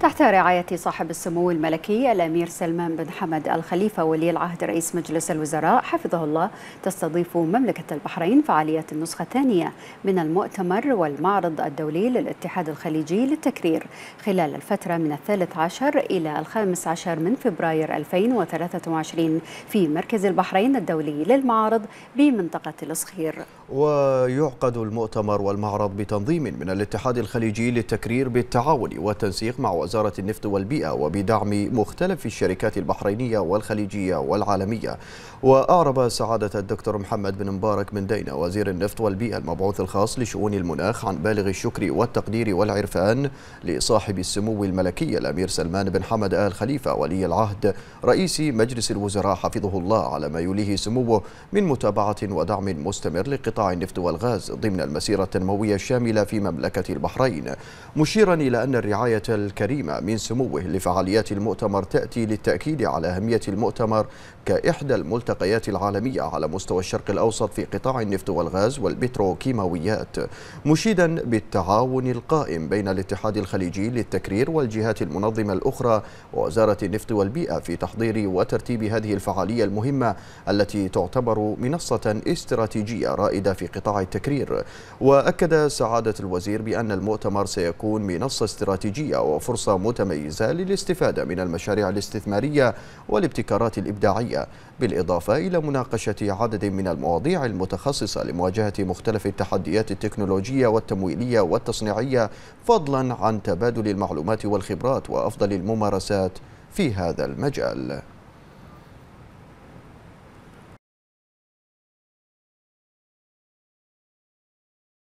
تحت رعاية صاحب السمو الملكي الأمير سلمان بن حمد الخليفة ولي العهد رئيس مجلس الوزراء حفظه الله تستضيف مملكة البحرين فعالية النسخة الثانية من المؤتمر والمعرض الدولي للاتحاد الخليجي للتكرير خلال الفترة من الثالث عشر إلى الخامس عشر من فبراير 2023 في مركز البحرين الدولي للمعارض بمنطقة الصخير ويعقد المؤتمر والمعرض بتنظيم من الاتحاد الخليجي للتكرير بالتعاون والتنسيق مع وزارة النفط والبيئة وبدعم مختلف الشركات البحرينية والخليجية والعالمية وأعرب سعادة الدكتور محمد بن مبارك من دينا وزير النفط والبيئة المبعوث الخاص لشؤون المناخ عن بالغ الشكر والتقدير والعرفان لصاحب السمو الملكي الأمير سلمان بن حمد آل خليفة ولي العهد رئيس مجلس الوزراء حفظه الله على ما يوليه سموه من متابعة ودعم مستمر لقطاع النفط والغاز ضمن المسيرة التنموية الشاملة في مملكة البحرين مشيرا إلى أن الرعاية الكريمة العظيمة من سموه لفعاليات المؤتمر تأتي للتأكيد على أهمية المؤتمر كإحدى الملتقيات العالمية على مستوى الشرق الأوسط في قطاع النفط والغاز والبتروكيماويات مشيدا بالتعاون القائم بين الاتحاد الخليجي للتكرير والجهات المنظمة الأخرى ووزارة النفط والبيئة في تحضير وترتيب هذه الفعالية المهمة التي تعتبر منصة استراتيجية رائدة في قطاع التكرير وأكد سعادة الوزير بأن المؤتمر سيكون منصة استراتيجية وفرصة فرصة متميزة للاستفادة من المشاريع الاستثمارية والابتكارات الإبداعية بالإضافة إلى مناقشة عدد من المواضيع المتخصصة لمواجهة مختلف التحديات التكنولوجية والتمويلية والتصنيعية فضلا عن تبادل المعلومات والخبرات وأفضل الممارسات في هذا المجال